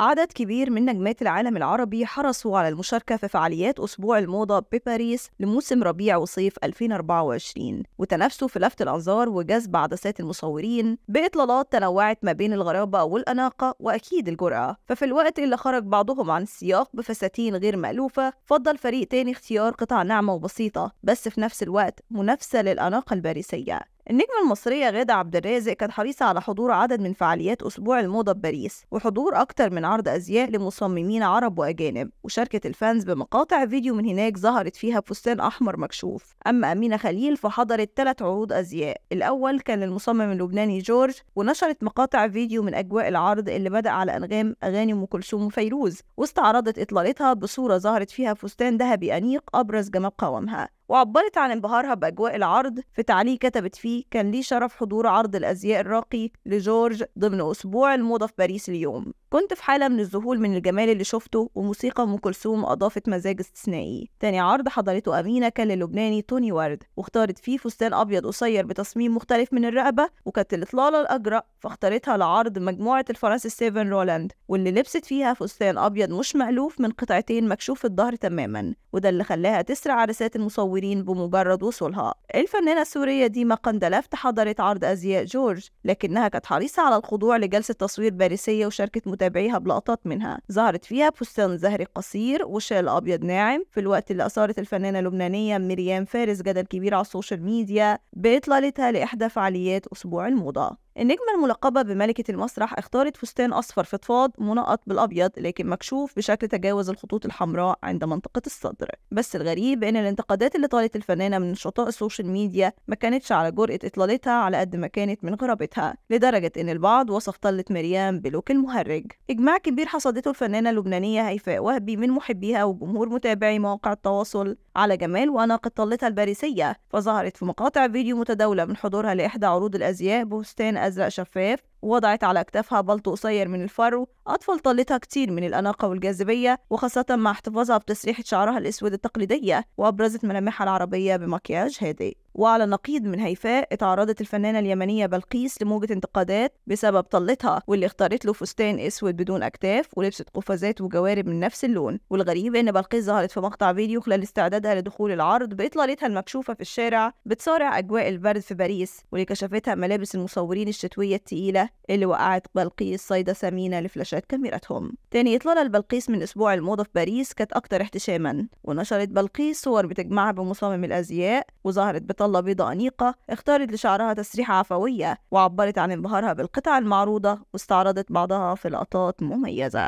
عدد كبير من نجمات العالم العربي حرصوا على المشاركة في فعاليات أسبوع الموضة بباريس لموسم ربيع وصيف 2024 وتنافسوا في لفت الأنظار وجذب عدسات المصورين بإطلالات تنوعت ما بين الغرابة والأناقة وأكيد الجرأة ففي الوقت اللي خرج بعضهم عن السياق بفساتين غير مألوفة فضل فريق تاني اختيار قطع ناعمة وبسيطة بس في نفس الوقت منافسة للأناقة الباريسية النجمة المصرية غادة عبد الرازق كانت حريصة على حضور عدد من فعاليات أسبوع الموضة بباريس وحضور أكتر من عرض أزياء لمصممين عرب وأجانب وشاركت الفانز بمقاطع فيديو من هناك ظهرت فيها فستان أحمر مكشوف أما أمينة خليل فحضرت ثلاث عروض أزياء الأول كان للمصمم اللبناني جورج ونشرت مقاطع فيديو من أجواء العرض اللي بدأ على أنغام أغاني أم كلثوم وفيروز واستعرضت إطلالتها بصورة ظهرت فيها فستان ذهبي أنيق أبرز جمال قوامها وعبرت عن انبهارها بأجواء العرض في تعليق كتبت فيه كان لي شرف حضور عرض الأزياء الراقي لجورج ضمن أسبوع الموضة في باريس اليوم كنت في حالة من الذهول من الجمال اللي شفته وموسيقى أم كلثوم أضافت مزاج استثنائي تاني عرض حضرته أمينة كان للبناني توني ورد واختارت فيه فستان أبيض قصير بتصميم مختلف من الرقبة وكانت الإطلالة الأجرأ فاختارتها لعرض مجموعة الفرنسي ستيفن رولاند واللي لبست فيها فستان أبيض مش مألوف من قطعتين مكشوف الظهر تماما وده اللي خلاها تسرع عرسات المصور المصورين بمجرد وصولها الفنانة السورية ديما قندلفت حضرت عرض أزياء جورج لكنها كانت حريصة على الخضوع لجلسة تصوير باريسية وشاركت متابعيها بلقطات منها ظهرت فيها بفستان زهري قصير وشال أبيض ناعم في الوقت اللي أثارت الفنانة اللبنانية مريم فارس جدل كبير على السوشيال ميديا بإطلالتها لإحدى فعاليات أسبوع الموضة النجمة الملقبة بملكة المسرح اختارت فستان أصفر فضفاض منقط بالأبيض لكن مكشوف بشكل تجاوز الخطوط الحمراء عند منطقة الصدر بس الغريب إن الانتقادات اللي طالت الفنانة من نشطاء السوشيال ميديا ما كانتش على جرأة إطلالتها على قد ما كانت من غرابتها لدرجة إن البعض وصف طلة مريم بلوك المهرج إجماع كبير حصدته الفنانة اللبنانية هيفاء وهبي من محبيها وجمهور متابعي مواقع التواصل على جمال وأناقة طلتها الباريسية فظهرت في مقاطع فيديو متداولة من حضورها لإحدى عروض الأزياء بفستان أزرق شفاف ووضعت على أكتافها بلط قصير من الفرو أطفل طلتها كتير من الأناقة والجاذبية وخاصة مع احتفاظها بتسريحة شعرها الأسود التقليدية وأبرزت ملامحها العربية بمكياج هادئ وعلى النقيض من هيفاء اتعرضت الفنانة اليمنية بلقيس لموجة انتقادات بسبب طلتها واللي اختارت له فستان اسود بدون اكتاف ولبست قفازات وجوارب من نفس اللون والغريب ان بلقيس ظهرت في مقطع فيديو خلال استعدادها لدخول العرض باطلالتها المكشوفة في الشارع بتصارع اجواء البرد في باريس واللي كشفتها ملابس المصورين الشتوية التقيلة اللي وقعت بلقيس صيدة ثمينة لفلاشات كاميرتهم تاني إطلالة لبلقيس من أسبوع الموضة في باريس كانت أكتر احتشاما ونشرت بلقيس صور بتجمعها بمصمم الأزياء وظهرت بطل الله بيضة أنيقة اختارت لشعرها تسريحة عفوية وعبرت عن انبهارها بالقطع المعروضة واستعرضت بعضها في لقطات مميزة